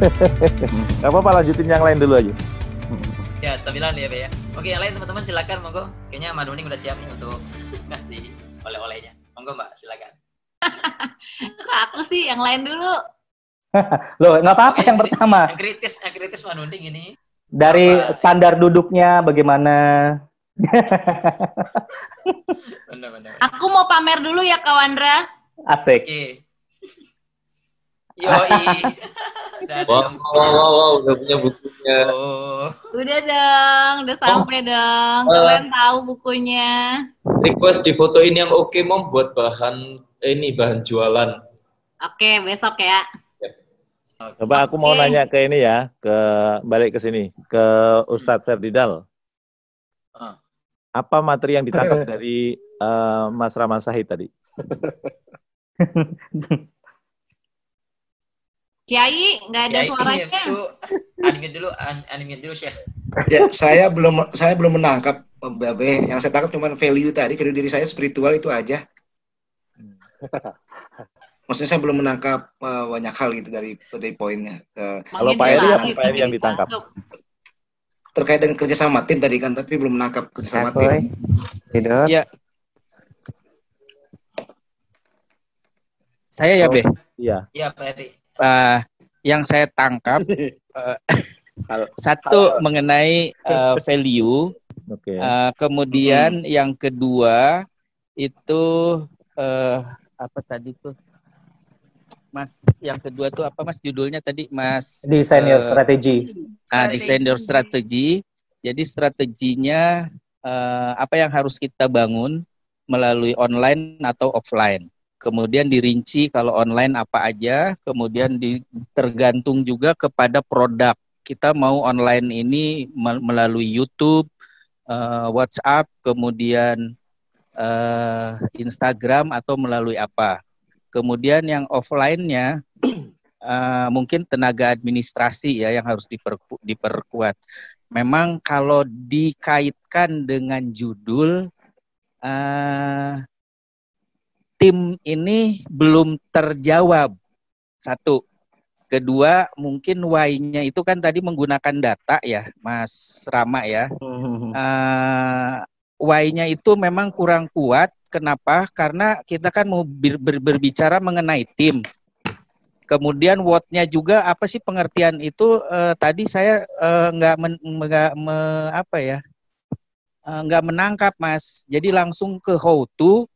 Gak apa-apa lanjutin yang lain dulu aja. Ya, stabilan ya, Be ya. Oke, yang lain teman-teman silakan monggo. Kayaknya Mbak udah siap nih untuk ngasih oleh-olehnya. Monggo Mbak, silakan. Kok aku sih yang lain dulu? Loh, nggak apa-apa yang, yang pertama. Yang kritis, yang kritis Mbak ini. Dari apa? standar duduknya bagaimana? bener, bener, bener. Aku mau pamer dulu ya, Kawandra. Asik. Oke. Okay. wow, wow, wow, wow, udah punya bukunya. Oh. Udah dong, udah sampai oh. dong. Eh. Kalian uh, tahu bukunya. Request difotoin yang oke, okay, Mom, buat bahan eh, ini bahan jualan. Oke, okay, besok ya. Coba aku okay. mau nanya ke ini ya, ke balik ke sini, ke Ustadz Ferdidal. Ah. Apa materi yang ditangkap dari uh, Mas Rama tadi? Kiai nggak ada Kiai, suaranya. Iya, anime dulu, anime dulu Syekh. Ya, saya belum saya belum menangkap Babe. Yang saya tangkap cuma value tadi, value diri saya spiritual itu aja. Hmm. Maksudnya saya belum menangkap uh, banyak hal gitu dari dari poinnya. Kalau Pak Eri, yang, Pak Eri yang ditangkap. Terkait dengan kerjasama tim tadi kan, tapi belum menangkap kerjasama tim. Tidur. Ya. Saya ya, oh, Be? Iya. Iya, Pak Eri uh, yang saya tangkap uh, satu Halo. mengenai uh, value, okay. uh, kemudian hmm. yang kedua itu uh, apa tadi tuh, Mas? Yang kedua tuh apa, Mas? Judulnya tadi, Mas? Desain uh, strategi Ah, uh, desain strategi Jadi strateginya uh, apa yang harus kita bangun melalui online atau offline? kemudian dirinci kalau online apa aja, kemudian di, tergantung juga kepada produk. Kita mau online ini melalui YouTube, uh, WhatsApp, kemudian uh, Instagram atau melalui apa. Kemudian yang offline-nya uh, mungkin tenaga administrasi ya yang harus diperku, diperkuat. Memang kalau dikaitkan dengan judul uh, tim ini belum terjawab. Satu. Kedua, mungkin why-nya itu kan tadi menggunakan data ya, Mas Rama ya. Uh, hmm. eh, why-nya itu memang kurang kuat. Kenapa? Karena kita kan mau ber ber berbicara mengenai tim. Kemudian what-nya juga apa sih pengertian itu? Uh, tadi saya uh, nggak men, me, apa ya? nggak menangkap mas jadi langsung ke how to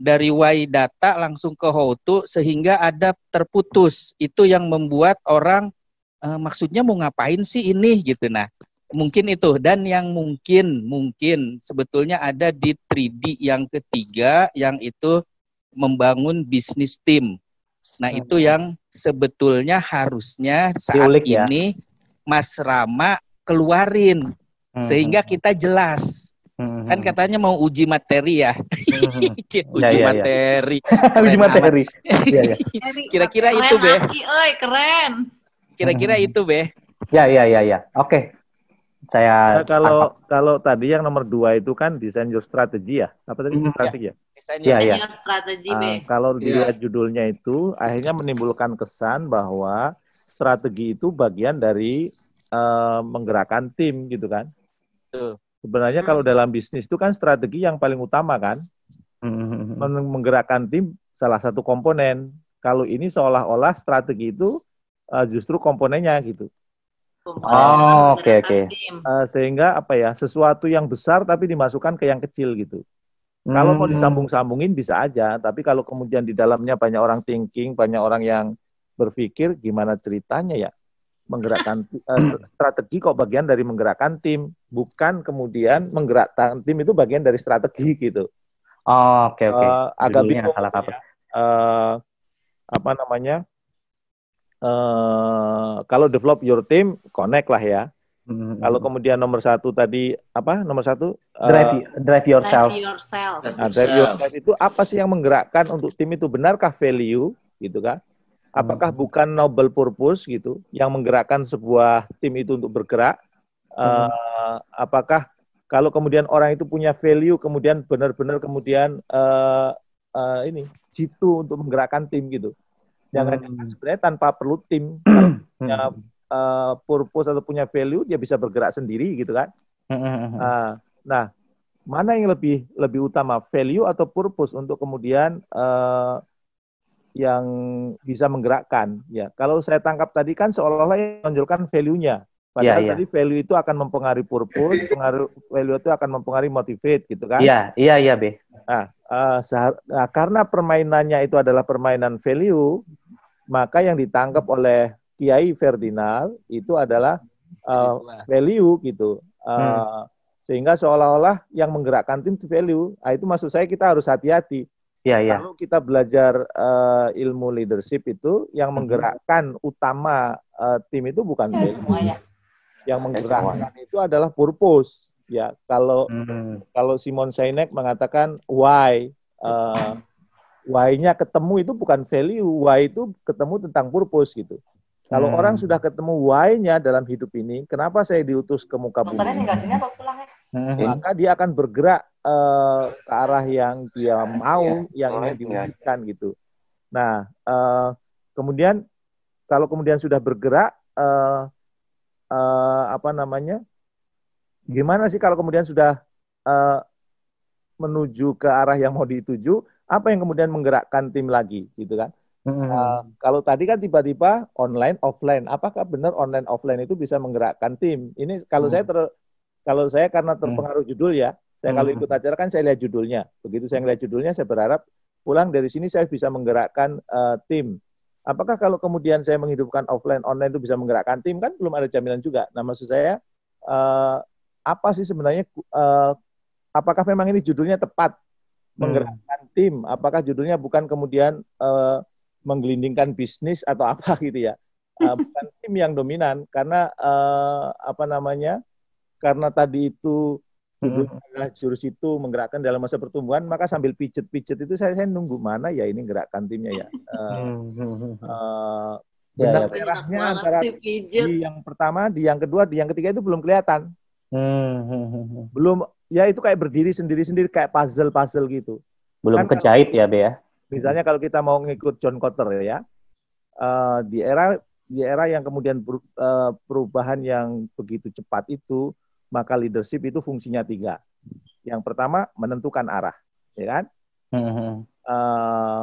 dari why data langsung ke to sehingga ada terputus. Itu yang membuat orang e, maksudnya mau ngapain sih ini gitu nah. Mungkin itu dan yang mungkin mungkin sebetulnya ada di 3D yang ketiga yang itu membangun bisnis tim. Nah, itu hmm. yang sebetulnya harusnya saat ya. ini Mas Rama keluarin hmm, sehingga hmm, kita jelas Hmm. Kan mhm. katanya mau uji materi ya. Hmm. uji, ya, ya, materi. Ya. uji materi. Iya, iya. Kira-kira itu, Be. keren. Kira-kira mhm. itu, Be. Ya, ya, ya, ya. Oke. Okay. Saya nah, kalau up. kalau tadi yang nomor dua itu kan desain your strategy ya. Apa tadi hmm, strategi ya? Desain ya, ya. your strategy, Be. Uh, kalau iya. dilihat judulnya itu akhirnya menimbulkan kesan bahwa strategi itu bagian dari uh, menggerakkan tim gitu kan. Betul. Sebenarnya kalau dalam bisnis itu kan strategi yang paling utama kan mm-hmm. menggerakkan tim salah satu komponen. Kalau ini seolah-olah strategi itu uh, justru komponennya gitu. Oh, oke oke. okay. uh, eh, sehingga apa ya, sesuatu yang besar tapi dimasukkan ke yang kecil gitu. Hmm. Kalau mau mm-hmm. disambung-sambungin bisa aja, tapi kalau kemudian di dalamnya banyak orang thinking, banyak orang yang berpikir gimana ceritanya ya menggerakkan uh, strategi kok bagian dari menggerakkan tim bukan kemudian menggerakkan tim itu bagian dari strategi gitu. Oke oh, oke. Okay, okay. uh, eh, agak bingung salah Ya. Uh, apa namanya? Uh, kalau develop your team, connect lah ya. hmm Kalau kemudian nomor satu tadi apa nomor satu drive uh, drive yourself. Drive yourself. Nah, drive yourself itu apa sih yang menggerakkan untuk tim itu benarkah value gitu kan? Apakah hmm bukan noble purpose gitu yang menggerakkan sebuah tim itu untuk bergerak? Mm-hmm. Eh, apakah kalau kemudian orang itu punya value kemudian benar-benar kemudian uh, uh, ini jitu untuk menggerakkan tim gitu jangan hmm. sebenarnya tanpa perlu tim hmm. punya uh, purpose atau punya value dia bisa bergerak sendiri gitu kan uh, nah mana yang lebih lebih utama value atau purpose untuk kemudian uh, yang bisa menggerakkan ya kalau saya tangkap tadi kan seolah-olah menunjukkan value-nya Padahal yeah, iya. tadi value itu akan mempengaruhi purpose, pengaruh value itu akan mempengaruhi motivate gitu kan? Iya, iya, iya, B. Nah, uh, nah, karena permainannya itu adalah permainan value, maka yang ditangkap oleh Kiai Ferdinand itu adalah uh, value gitu. Uh, hmm. Sehingga seolah-olah yang menggerakkan tim itu value. Nah, itu maksud saya kita harus hati-hati. Ya, ya. Kalau kita belajar uh, ilmu leadership itu, yang hmm. menggerakkan utama uh, tim itu bukan ya, value. ya yang menggerakkan itu adalah purpose ya kalau hmm. kalau Simon Sinek mengatakan why uh, why-nya ketemu itu bukan value why itu ketemu tentang purpose gitu kalau hmm. orang sudah ketemu why-nya dalam hidup ini kenapa saya diutus ke muka bumi hmm. maka dia akan bergerak uh, ke arah yang dia iya, mau ya. yang ingin iya, iya. diwujudkan gitu nah uh, kemudian kalau kemudian sudah bergerak uh, uh, apa namanya gimana sih kalau kemudian sudah uh, menuju ke arah yang mau dituju apa yang kemudian menggerakkan tim lagi gitu kan hmm uh, kalau tadi kan tiba-tiba online offline apakah benar online offline itu bisa menggerakkan tim ini kalau hmm saya mm-hmm. ter kalau saya karena mm-hmm. terpengaruh judul ya saya kalau mm-hmm. ikut acara kan saya lihat judulnya begitu saya lihat judulnya saya berharap pulang dari sini saya bisa menggerakkan uh, tim apakah kalau kemudian saya menghidupkan offline online itu bisa menggerakkan tim kan belum ada jaminan juga. Nah maksud saya uh, apa sih sebenarnya uh, apakah memang ini judulnya tepat menggerakkan hmm. tim? Apakah judulnya bukan kemudian uh, menggelindingkan bisnis atau apa gitu ya? Uh, bukan tim yang dominan karena uh, apa namanya? Karena tadi itu jurus itu menggerakkan dalam masa pertumbuhan, maka sambil pijet-pijet itu saya, saya nunggu mana ya ini gerakan timnya ya. Uh, uh, ya, merahnya antara di yang pertama, di yang kedua, di yang ketiga itu belum kelihatan. Hmm, hmm, hmm, belum, ya itu kayak berdiri sendiri-sendiri, kayak puzzle-puzzle gitu. Belum kan kejahit ya, Be ya? Misalnya kalau kita mau ngikut John Cotter ya, uh, di era di era yang kemudian eh, perubahan yang begitu cepat itu maka leadership itu fungsinya tiga. Yang pertama menentukan arah, ya kan? Uh-huh. Uh,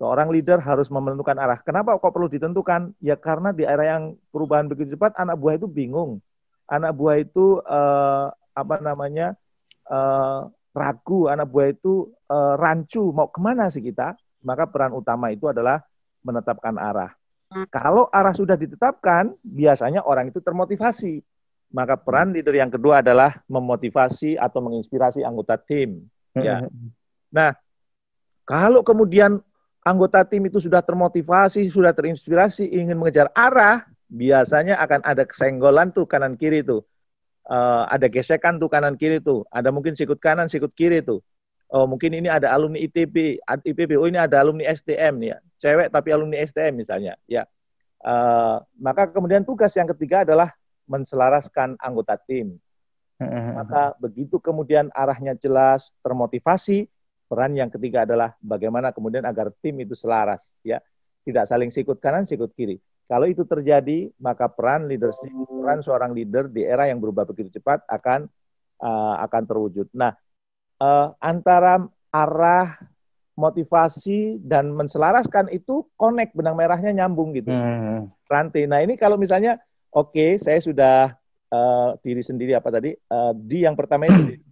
seorang leader harus menentukan arah. Kenapa kok perlu ditentukan? Ya karena di era yang perubahan begitu cepat, anak buah itu bingung. Anak buah itu uh, apa namanya uh, ragu, anak buah itu uh, rancu mau kemana sih kita? Maka peran utama itu adalah menetapkan arah. Kalau arah sudah ditetapkan, biasanya orang itu termotivasi maka peran leader yang kedua adalah memotivasi atau menginspirasi anggota tim. Ya. Mm-hmm. Nah, kalau kemudian anggota tim itu sudah termotivasi, sudah terinspirasi, ingin mengejar arah, biasanya akan ada kesenggolan tuh kanan kiri tuh. Uh, ada gesekan tuh kanan kiri tuh, ada mungkin sikut kanan, sikut kiri tuh. Oh, mungkin ini ada alumni ITB, IPB, oh ini ada alumni STM nih ya. Cewek tapi alumni STM misalnya, ya. Uh, maka kemudian tugas yang ketiga adalah menselaraskan anggota tim. Maka begitu kemudian arahnya jelas, termotivasi, peran yang ketiga adalah bagaimana kemudian agar tim itu selaras, ya tidak saling sikut kanan, sikut kiri. Kalau itu terjadi, maka peran leadership, peran seorang leader di era yang berubah begitu cepat akan uh, akan terwujud. Nah, uh, antara arah motivasi dan menselaraskan itu connect benang merahnya nyambung gitu. Hmm. Rantai. Nah, ini kalau misalnya Oke, okay, saya sudah uh, diri sendiri apa tadi? Uh, di yang pertama itu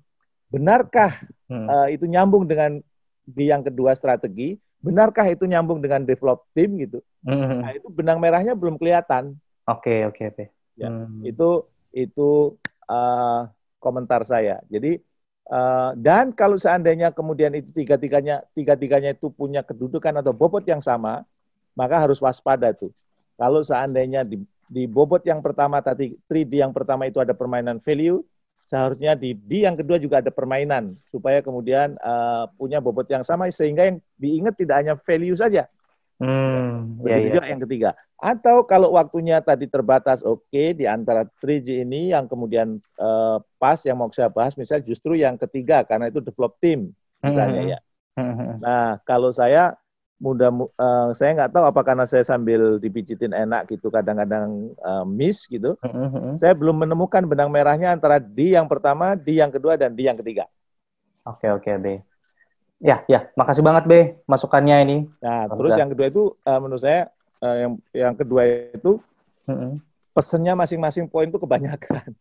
benarkah uh, itu nyambung dengan di yang kedua strategi? Benarkah itu nyambung dengan develop team gitu? Hmm. Nah, itu benang merahnya belum kelihatan. Oke, okay, oke, okay, oke. Okay. Ya, hmm. itu itu uh, komentar saya. Jadi uh, dan kalau seandainya kemudian itu tiga-tiganya tiga-tiganya itu punya kedudukan atau bobot yang sama, maka harus waspada tuh. Kalau seandainya di, di bobot yang pertama tadi 3D yang pertama itu ada permainan value, seharusnya di D yang kedua juga ada permainan supaya kemudian uh, punya bobot yang sama sehingga yang diingat tidak hanya value saja. Hmm, ya, ya. yang ketiga. Atau kalau waktunya tadi terbatas, oke, okay, di antara 3G ini yang kemudian uh, pas yang mau saya bahas, misalnya justru yang ketiga, karena itu develop team, misalnya hmm. ya. Hmm, hmm. Nah, kalau saya mudah uh, saya nggak tahu apa karena saya sambil dipijitin enak gitu kadang-kadang uh, miss gitu mm-hmm, mm-hmm. saya belum menemukan benang merahnya antara di yang pertama di yang kedua dan di yang ketiga oke okay, oke okay, B ya ya makasih banget B masukannya ini nah Masukan. terus yang kedua itu uh, menurut saya uh, yang yang kedua itu mm-hmm. pesennya masing-masing poin itu kebanyakan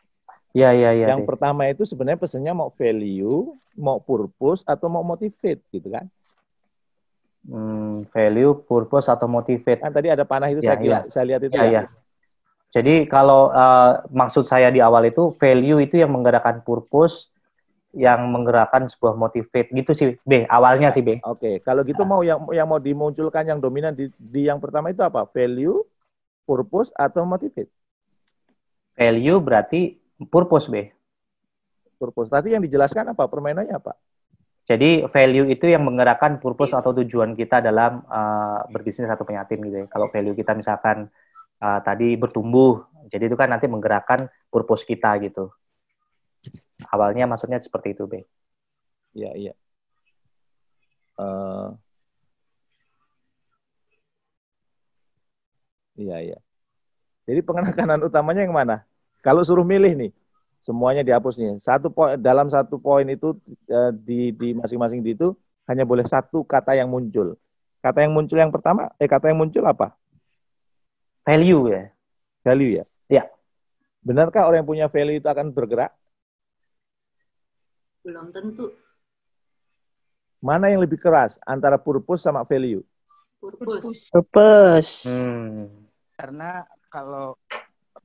ya ya ya yang deh. pertama itu sebenarnya pesennya mau value mau purpose atau mau motivate gitu kan hmm, value, purpose atau motivate. Kan tadi ada panah itu ya, saya, ya. saya lihat itu ya. ya. ya. Jadi kalau uh, maksud saya di awal itu value itu yang menggerakkan purpose, yang menggerakkan sebuah motivate gitu sih B awalnya sih B. Oke, okay. kalau gitu nah. mau yang yang mau dimunculkan yang dominan di, di yang pertama itu apa? Value, purpose atau motivate? Value berarti purpose B. Purpose. Tadi yang dijelaskan apa? Permainannya apa? Jadi value itu yang menggerakkan purpose iya. atau tujuan kita dalam uh, berbisnis atau punya gitu ya. Kalau iya. value kita misalkan uh, tadi bertumbuh, jadi itu kan nanti menggerakkan purpose kita gitu. Awalnya maksudnya seperti itu, Be. Iya, iya. Uh, iya, iya. Jadi pengenakanan utamanya yang mana? Kalau suruh milih nih, semuanya dihapus nih. Satu poin dalam satu poin itu eh, di di masing-masing di itu hanya boleh satu kata yang muncul. Kata yang muncul yang pertama, eh kata yang muncul apa? Value ya. Value ya. iya Benarkah orang yang punya value itu akan bergerak? Belum tentu. Mana yang lebih keras antara purpose sama value? Purpose. Purpose. Hmm. Karena kalau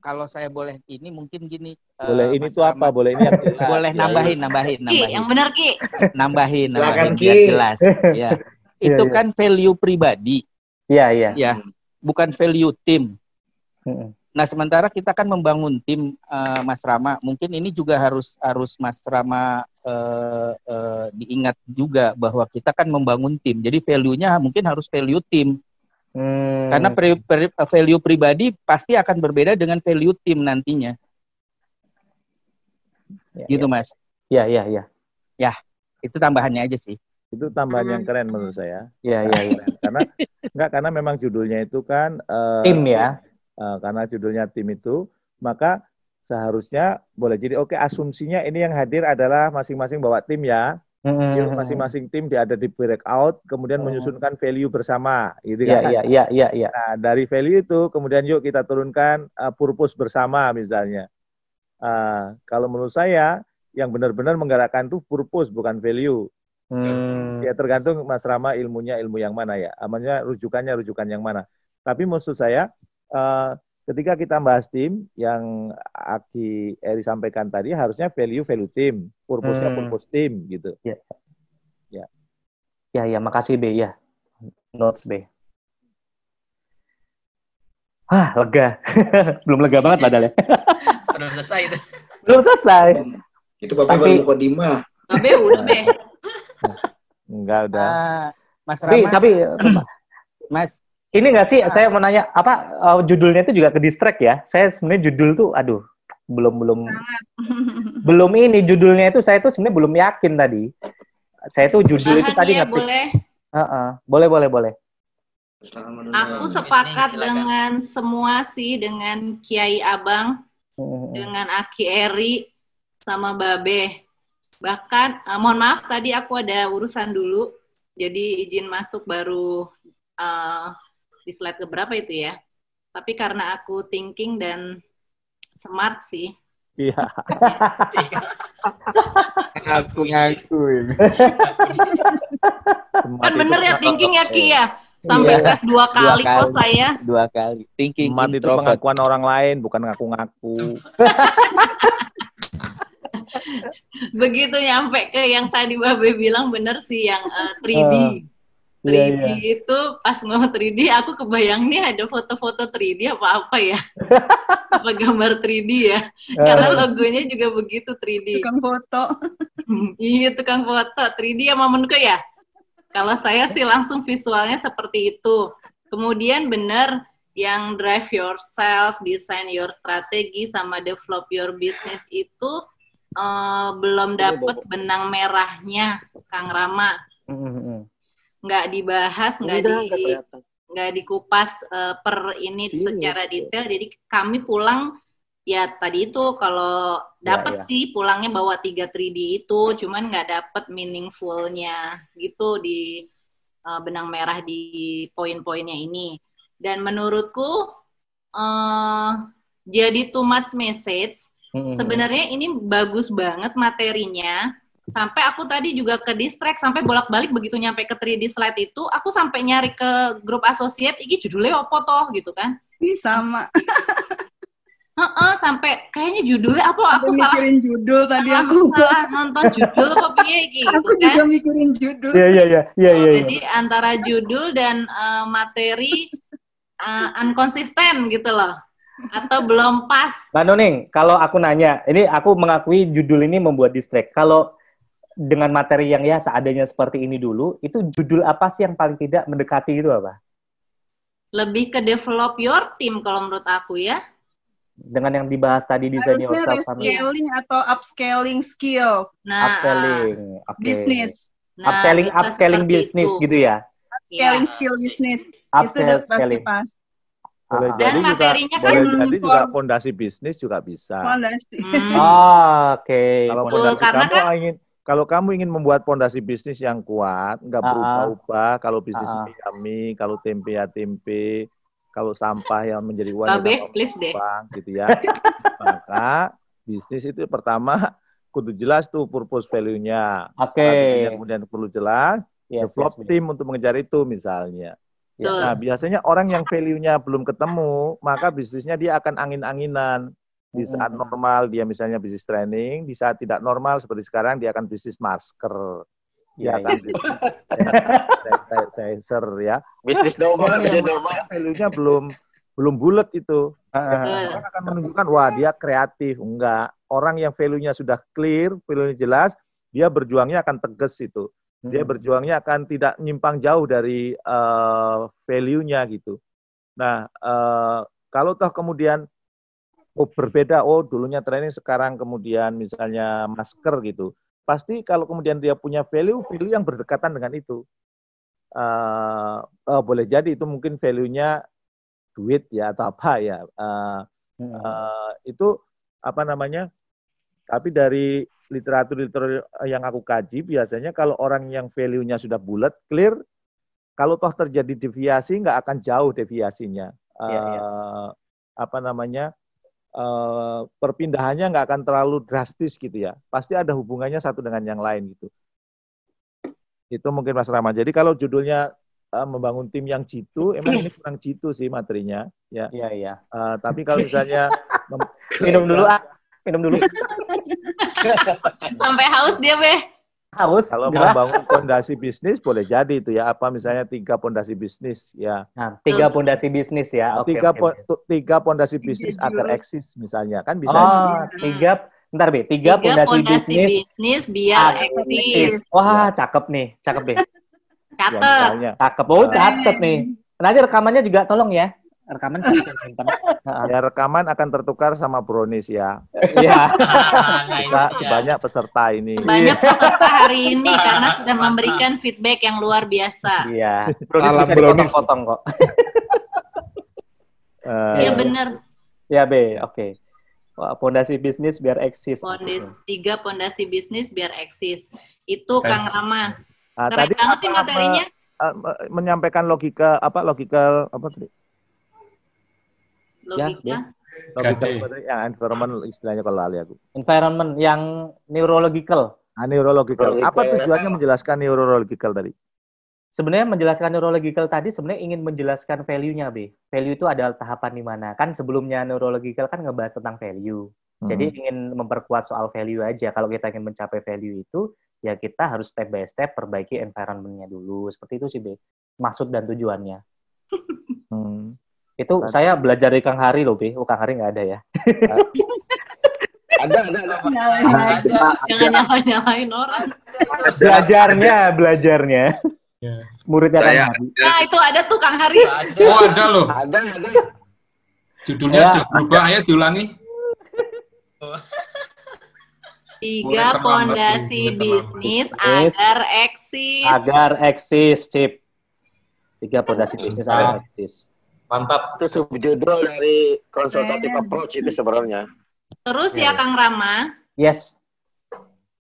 kalau saya boleh ini mungkin gini Eh, boleh ini suapa boleh ini iya, iya. boleh nambahin nambahin nambahin yang benar ki nambahin nambahin biar jelas ya iya, itu kan value pribadi ya ya ya bukan value tim nah sementara kita kan membangun tim uh, Mas Rama mungkin ini juga harus harus Mas Rama uh, uh, diingat juga bahwa kita kan membangun tim jadi value-nya mungkin harus value tim hmm. karena pri, pri, value pribadi pasti akan berbeda dengan value tim nantinya ya, gitu ya. mas ya ya ya ya itu tambahannya aja sih itu tambahan yang keren menurut saya ya ya, ya. karena enggak karena memang judulnya itu kan uh, tim ya uh, karena judulnya tim itu maka seharusnya boleh jadi oke okay, asumsinya ini yang hadir adalah masing-masing bawa tim ya masing mm-hmm. Masing-masing tim dia ada di breakout, kemudian mm. menyusunkan value bersama, gitu yeah, kan? Iya, iya, iya, iya. Nah, dari value itu kemudian yuk kita turunkan uh, purpose bersama misalnya. Nah, kalau menurut saya yang benar-benar menggerakkan itu purpose bukan value. Hmm. Ya tergantung Mas Rama ilmunya ilmu yang mana ya, amannya rujukannya rujukan yang mana. Tapi maksud saya uh, ketika kita bahas tim yang Aki Eri sampaikan tadi harusnya value value tim, purpose-nya hmm. purpose tim gitu. Ya. Ya. Ya ya, makasih B ya. Notes B. Ah, lega. Belum lega banget padahal ya belum selesai itu. Belum selesai. Itu Babe Tapi... baru kodima. Babe udah, Be. Enggak udah. Ah, Mas Rama. Tapi, tapi eh, Mas, ini enggak sih saya mau nanya apa uh, judulnya itu juga ke distract ya. Saya sebenarnya judul tuh aduh belum belum belum ini judulnya itu saya tuh sebenarnya belum yakin tadi. Saya tuh judul Tahan itu ya, tadi nggak boleh. Uh -uh. boleh boleh boleh. Aku sepakat dengan semua sih dengan Kiai Abang Mm-hmm. dengan Aki Eri sama Babe. Bahkan uh, mohon maaf tadi aku ada urusan dulu. Jadi izin masuk baru uh, di slide keberapa itu ya. Tapi karena aku thinking dan smart sih. Iya. aku ngakuin. kan bener ya thinking ya Ki ya sampai yeah. Iya. dua kali, dua kali kok saya dua kali thinking Mat itu pengakuan orang lain bukan ngaku-ngaku begitu nyampe ke yang tadi Babe bilang bener sih yang uh, 3D uh. 3D yeah, yeah. itu pas mau 3D aku kebayang nih ada foto-foto 3D apa-apa ya. apa gambar 3D ya. Uh. Karena logonya juga begitu 3D. Tukang foto. iya, tukang foto 3D ya menko ya? Kalau saya sih langsung visualnya seperti itu. Kemudian benar yang drive yourself, design your strategy, sama develop your business itu uh, belum iya, dapat benang merahnya, Kang Rama. Nggak dibahas, nggak di nggak dikupas uh, per ini iya, secara iya. detail. Jadi kami pulang ya tadi itu kalau dapat ya, ya. sih pulangnya bawa tiga 3D itu cuman nggak dapet meaningfulnya gitu di uh, benang merah di poin-poinnya ini dan menurutku uh, jadi too much message hmm. sebenarnya ini bagus banget materinya sampai aku tadi juga ke distract sampai bolak-balik begitu nyampe ke 3D slide itu aku sampai nyari ke grup associate iki judulnya opo toh gitu kan Ih, sama Heeh, sampai kayaknya judulnya apa aku, aku salah mikirin judul tadi aku, aku salah nonton judul apa piye gitu aku juga kan. mikirin judul. Iya iya iya iya oh, iya, iya. Jadi antara judul dan uh, materi uh, eh, unkonsisten gitu loh. Atau belum pas. Mbak Nuning, kalau aku nanya, ini aku mengakui judul ini membuat distract. Kalau dengan materi yang ya seadanya seperti ini dulu, itu judul apa sih yang paling tidak mendekati itu apa? Lebih ke develop your team kalau menurut aku ya dengan yang dibahas tadi di Harusnya rescaling atau upscaling skill. Nah, upselling, okay. bisnis. Nah, upselling, upscaling bisnis itu. gitu ya. Upscaling yeah. skill bisnis. upscaling scaling. Boleh ah, ah. Dan jadi materinya juga, kan boleh jadi juga fondasi bisnis juga bisa. Fondasi. Hmm. Oh, Oke. Okay. Kalau fondasi kamu kan... ingin kalau kamu ingin membuat fondasi bisnis yang kuat, nggak ah, berubah-ubah, kalau bisnis uh Miami, kalau tempe ya tempe, kalau sampah yang menjadi wajah sampah gitu ya. Maka bisnis itu pertama kudu jelas tuh purpose value-nya. Oke. Okay. Kemudian perlu jelas. Yes, develop yes, tim untuk mengejar itu misalnya. Ya. Nah, biasanya orang yang value-nya belum ketemu, maka bisnisnya dia akan angin-anginan. Di hmm. saat normal dia misalnya bisnis training, di saat tidak normal seperti sekarang dia akan bisnis masker. Ya, ya, saya sensor ya. Bisnis domain, bisnis domain. Value-nya belum belum bulat itu. Orang akan menunjukkan wah dia kreatif, enggak. Orang yang value-nya sudah clear, value-nya jelas, dia berjuangnya akan tegas itu. Dia hmm. berjuangnya akan tidak nyimpang jauh dari uh, value-nya gitu. Nah, uh, kalau toh kemudian oh berbeda, oh dulunya training sekarang kemudian misalnya masker gitu pasti kalau kemudian dia punya value value yang berdekatan dengan itu uh, uh, boleh jadi itu mungkin value-nya duit ya atau apa ya uh, itu apa namanya tapi dari literatur literatur yang aku kaji biasanya kalau orang yang value-nya sudah bulat clear kalau toh terjadi deviasi nggak akan jauh deviasinya uh, yeah, yeah. apa namanya Eh, perpindahannya nggak akan terlalu drastis gitu ya. Pasti ada hubungannya satu dengan yang lain gitu. Itu mungkin Mas Rama. Jadi kalau judulnya uh, membangun tim yang jitu, emang ini kurang jitu sih materinya. Ya. Iya iya. Uh, tapi kalau misalnya minum dulu ah, minum dulu. Sampai haus dia beh. Harus. Kalau mau bangun fondasi bisnis boleh jadi itu ya apa misalnya tiga fondasi bisnis ya. Nah, tiga fondasi bisnis ya. Okay, tiga okay. Po tiga fondasi bisnis agar eksis misalnya kan bisa. Oh, tiga Ntar Be, tiga, pondasi bisnis, bisnis biar eksis. Wah, cakep nih, cakep be cakep. Ya, cakep. Oh, cakep nih. Nanti rekamannya juga tolong ya rekaman ya rekaman akan tertukar sama brownies ya ya bisa sebanyak peserta ini banyak iya. peserta hari ini karena sudah memberikan feedback yang luar biasa iya brownies bisa potong kok eh, Iya uh, benar ya B oke okay. Pondasi bisnis biar eksis. Pondasi tiga pondasi bisnis biar eksis. Itu Kang Rama. Nah, tadi banget sih materinya. Eh, menyampaikan logika apa Logikal apa tadi? Ya, logika ya. logika yang environment istilahnya kalau ahli aku environment yang neurological ah, neurological apa tujuannya menjelaskan neurological tadi sebenarnya menjelaskan neurological tadi sebenarnya ingin menjelaskan value-nya, B. Value itu adalah tahapan di mana. Kan sebelumnya neurological kan ngebahas tentang value. Hmm. Jadi ingin memperkuat soal value aja. Kalau kita ingin mencapai value itu, ya kita harus step by step perbaiki environment-nya dulu. Seperti itu sih, B. Maksud dan tujuannya. Hmm. Itu Tadi. saya belajar dari Kang Hari loh, bi, Oh, Kang Hari nggak ada ya. ada, ada, ada. ada. Jangan nyalain-nyalain orang. Belajarnya, belajarnya. Ya. Muridnya saya, Kang Hari. Nah, itu ada tuh Kang Hari. Ada. Oh, ada loh. Ada, ada. Judulnya ya, sudah berubah, ada. diulangi. Tiga pondasi bisnis agar eksis. Agar eksis, Cip. Tiga pondasi bisnis agar eksis. Mantap. Itu subjudul dari konsultatif okay. approach itu sebenarnya. Terus ya, ya Kang Rama. Yes.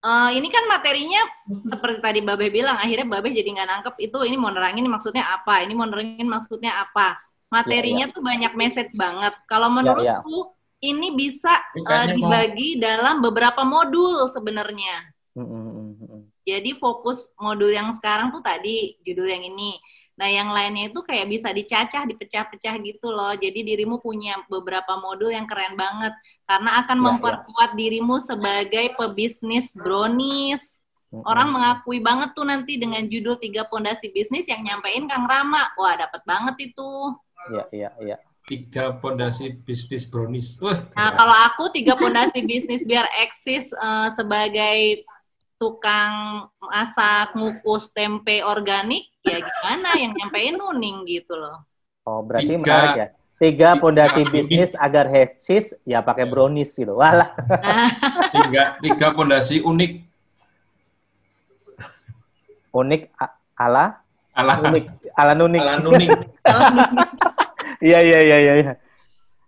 Uh, ini kan materinya seperti tadi Babe bilang, akhirnya Babe jadi nggak nangkep itu ini mau nerangin maksudnya apa, ini mau nerangin maksudnya apa. Materinya ya, ya. tuh banyak message banget. Kalau ya, menurutku ya, ini bisa uh, dibagi dalam beberapa modul sebenarnya. Jadi fokus modul yang sekarang tuh tadi judul yang ini. Nah, yang lainnya itu kayak bisa dicacah, dipecah-pecah gitu loh. Jadi dirimu punya beberapa modul yang keren banget karena akan ya, memperkuat ya. dirimu sebagai pebisnis brownies. Orang mengakui banget tuh nanti dengan judul tiga pondasi bisnis yang nyampein Kang Rama. Wah, dapat banget itu. Iya, iya, iya. Tiga pondasi bisnis brownies. Wah, nah, kalau aku tiga pondasi bisnis biar eksis uh, sebagai tukang masak ngukus tempe organik ya gimana yang nyampein nuning gitu loh. Oh, berarti Tiga. menarik ya. Tiga pondasi bisnis agar hexis ya pakai brownies gitu. Walah. tiga tiga pondasi unik. Unik ala ala unik ala unik Ala nuning Iya iya iya iya.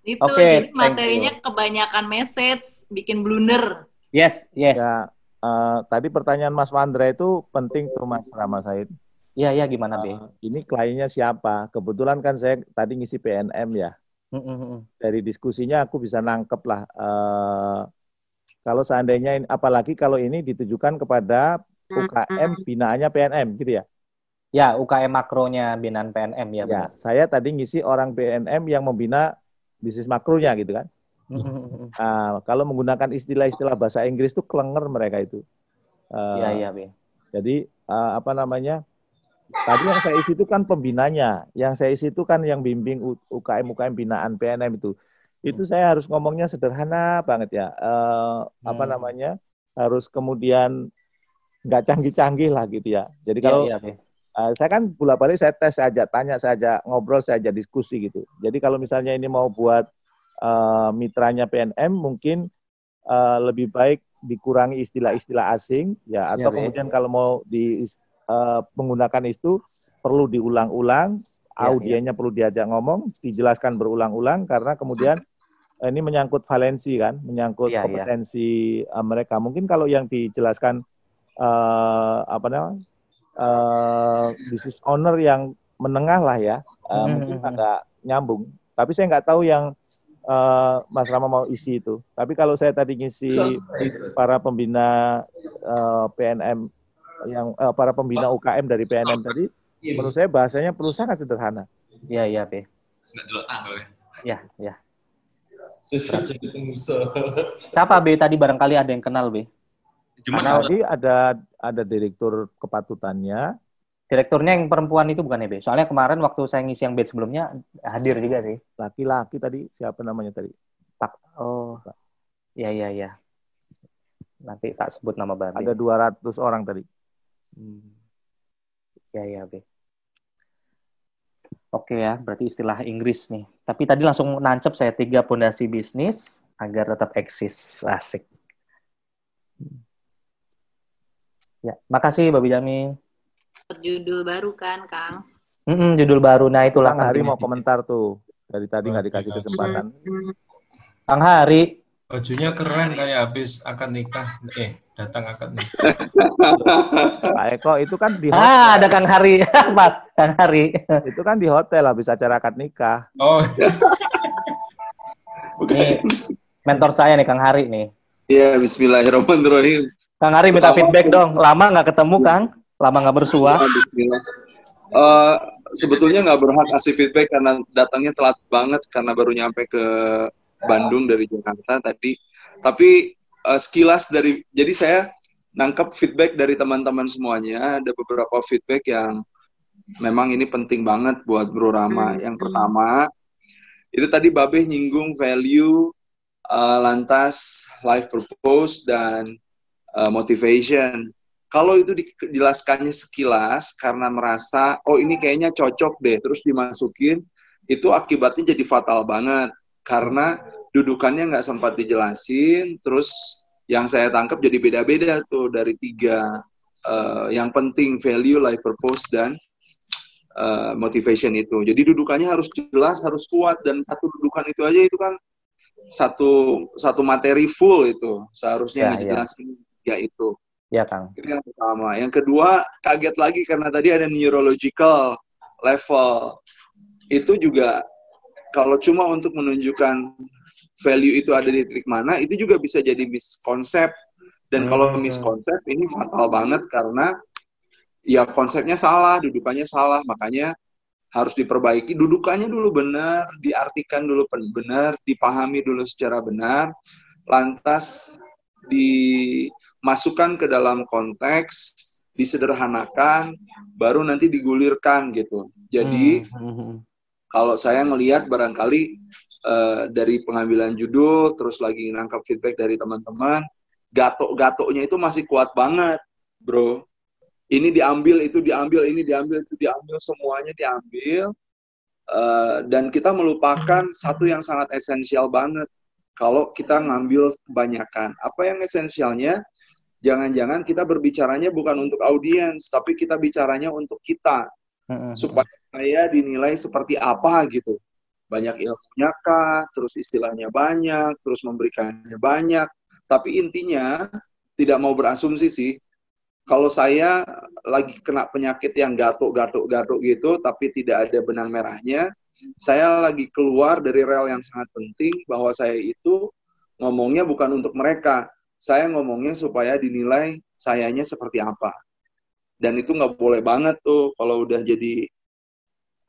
Itu okay, jadi materinya kebanyakan message, bikin blunder. Yes, yes. Ya. Eh, tadi pertanyaan Mas Mandra itu penting tuh Mas Rama Said. Iya, iya gimana, Be? Eh, ini kliennya siapa? Kebetulan kan saya tadi ngisi PNM ya. Mm, mm, mm, Dari diskusinya aku bisa nangkep lah. Uh, kalau seandainya, ini, apalagi kalau ini ditujukan kepada UKM binaannya PNM gitu ya? Ya, UKM makronya binaan PNM ya. Ya, saya tadi ngisi orang PNM yang membina bisnis makronya gitu kan. Nah, kalau menggunakan istilah-istilah bahasa Inggris itu kelenger mereka itu. Ah, iya, uh, iya, ya. Jadi uh, apa namanya? Tadi yang saya isi itu kan pembinanya, yang saya isi itu kan yang bimbing UKM UKM binaan PNM itu. Itu hmm. saya harus ngomongnya sederhana banget ya. Uh, hmm. apa namanya? Harus kemudian nggak canggih-canggih lah gitu ya. Jadi iya, kalau ya, ya, Uh, saya kan bolak balik saya tes, saja, tanya, saja, ngobrol, saja, diskusi gitu. Jadi kalau misalnya ini mau buat Eh, mitranya PNM mungkin uh, lebih baik dikurangi istilah-istilah asing ya, ya atau ya, kemudian kalau mau di uh, menggunakan itu perlu diulang-ulang ya, ya. audiennya ya. perlu diajak ngomong dijelaskan berulang-ulang karena kemudian ini menyangkut valensi kan menyangkut ya, ya. kompetensi ya. mereka mungkin kalau yang dijelaskan uh, apa namanya uh, business owner yang menengah lah ya uh, mungkin hmm, hmm. agak nyambung tapi saya nggak tahu yang Eh, Mas Rama mau isi itu. Tapi kalau saya tadi ngisi para pembina uh, eh, PNM yang uh, para pembina UKM dari PNM tadi, iya, menurut saya bahasanya perlu sangat sederhana. Iya iya, P. Iya, iya. Siapa B tadi barangkali ada yang kenal B? Cuma ada ada direktur kepatutannya, Direkturnya yang perempuan itu bukan ya, Be? Soalnya kemarin waktu saya ngisi yang bed sebelumnya hadir juga sih. Laki-laki tadi siapa namanya tadi? Tak. Oh. Iya iya iya. Nanti tak sebut nama baru. Ada 200 orang tadi. Hmm. Ya ya, Be. Oke ya, berarti istilah Inggris nih. Tapi tadi langsung nancep saya tiga pondasi bisnis agar tetap eksis. Asik. Ya, makasih Babi Jamin dapat judul baru kan, Kang? Mm -mm, judul baru. Nah, itulah Kang Hari mau komentar tuh. Dari tadi nggak dikasih kesempatan. Kang Hari. Bajunya keren kayak habis akan nikah. Eh, datang akan nikah. Pak Eko, itu kan di ah, hotel. Ah, ada Kang Hari. pas Kang Hari. Itu kan di hotel habis acara akad nikah. Oh. Nih, mentor saya nih Kang Hari nih. Iya, bismillahirrahmanirrahim. Kang Hari minta feedback dong. Lama nggak ketemu, Kang lama nggak bersua. Uh, sebetulnya nggak berhak kasih feedback karena datangnya telat banget karena baru nyampe ke Bandung dari Jakarta tadi. Tapi uh, sekilas dari jadi saya nangkep feedback dari teman-teman semuanya ada beberapa feedback yang memang ini penting banget buat Bro Rama. Hmm. Yang pertama itu tadi Babe nyinggung value uh, lantas life purpose dan uh, motivation. Kalau itu dijelaskannya sekilas karena merasa, oh ini kayaknya cocok deh, terus dimasukin, itu akibatnya jadi fatal banget. Karena dudukannya nggak sempat dijelasin, terus yang saya tangkap jadi beda-beda tuh dari tiga uh, yang penting value, life purpose, dan uh, motivation itu. Jadi dudukannya harus jelas, harus kuat, dan satu dudukan itu aja itu kan satu satu materi full itu seharusnya ya, ya. dijelasin ya. ya itu Ya, Kang. Itu yang pertama. Yang kedua, kaget lagi karena tadi ada neurological level. Itu juga kalau cuma untuk menunjukkan value itu ada di titik mana, itu juga bisa jadi miskonsep. Dan hmm. kalau miskonsep ini fatal banget karena ya konsepnya salah, dudukannya salah, makanya harus diperbaiki dudukannya dulu benar, diartikan dulu benar, dipahami dulu secara benar, lantas dimasukkan ke dalam konteks, disederhanakan, baru nanti digulirkan gitu. Jadi hmm, hmm, hmm. kalau saya ngelihat barangkali uh, dari pengambilan judul, terus lagi nangkap feedback dari teman-teman, gatok-gatoknya itu masih kuat banget, bro. Ini diambil, itu diambil, ini diambil, itu diambil, semuanya diambil. Uh, dan kita melupakan satu yang sangat esensial banget kalau kita ngambil kebanyakan. Apa yang esensialnya? Jangan-jangan kita berbicaranya bukan untuk audiens, tapi kita bicaranya untuk kita. Supaya saya dinilai seperti apa gitu. Banyak ilmunya kah, terus istilahnya banyak, terus memberikannya banyak. Tapi intinya, tidak mau berasumsi sih, kalau saya lagi kena penyakit yang gatuk-gatuk-gatuk gitu, tapi tidak ada benang merahnya, saya lagi keluar dari rel yang sangat penting bahwa saya itu ngomongnya bukan untuk mereka. Saya ngomongnya supaya dinilai sayanya seperti apa. Dan itu nggak boleh banget tuh kalau udah jadi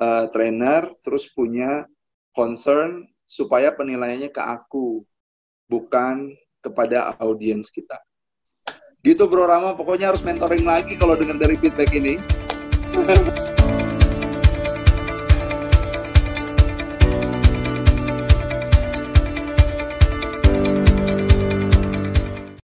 uh, trainer terus punya concern supaya penilaiannya ke aku bukan kepada audiens kita. Gitu Bro Rama, pokoknya harus mentoring lagi kalau dengar dari feedback ini.